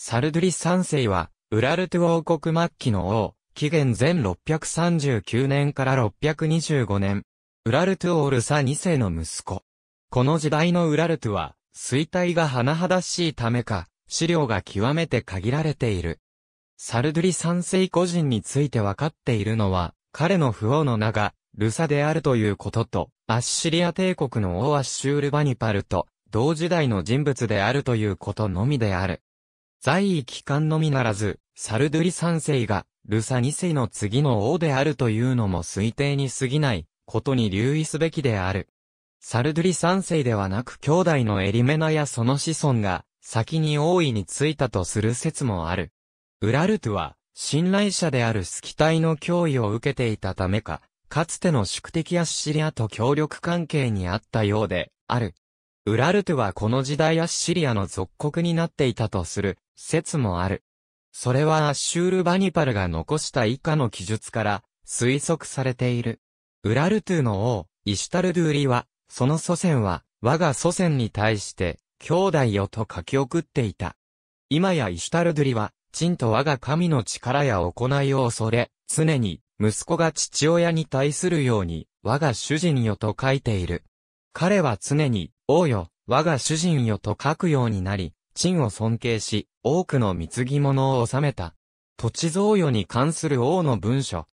サルドゥリ三世は、ウラルト王国末期の王、紀元前639年から625年、ウラルトオールサ2世の息子。この時代のウラルトは、衰退が甚だしいためか、資料が極めて限られている。サルドゥリ三世個人について分かっているのは、彼の父王の名が、ルサであるということと、アッシリア帝国の王アッシュールバニパルと、同時代の人物であるということのみである。在位期間のみならず、サルドゥリ三世が、ルサ二世の次の王であるというのも推定に過ぎないことに留意すべきである。サルドゥリ三世ではなく兄弟のエリメナやその子孫が先に王位についたとする説もある。ウラルトゥは信頼者であるスキタイの脅威を受けていたためか、かつての宿敵アッシリアと協力関係にあったようである。ウラルトゥはこの時代アッシリアの属国になっていたとする説もある。それはアッシュール・バニパルが残した以下の記述から推測されている。ウラルトゥの王、イシュタルドゥーリは、その祖先は、我が祖先に対して、兄弟よと書き送っていた。今やイシュタルドゥリは、ちんと我が神の力や行いを恐れ、常に、息子が父親に対するように、我が主人よと書いている。彼は常に、王よ、我が主人よと書くようになり、陳を尊敬し、多くの貢ぎ物を収めた。土地贈与に関する王の文書。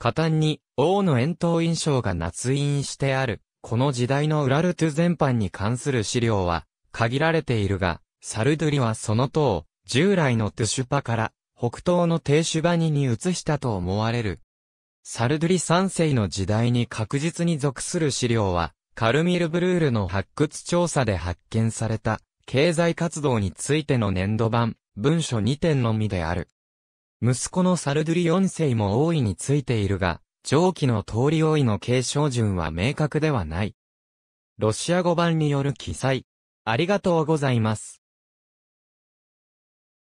過端に、王の遠投印象が捺印してある。この時代のウラルトゥ全般に関する資料は、限られているが、サルドゥリはその塔従来のトゥシュパから、北東のテーシュバニに移したと思われる。サルドゥリ三世の時代に確実に属する資料は、カルミルブルールの発掘調査で発見された。経済活動についての年度版、文書2点のみである。息子のサルドゥリ4世も王位についているが、上記の通り王位の継承順は明確ではない。ロシア語版による記載。ありがとうございます。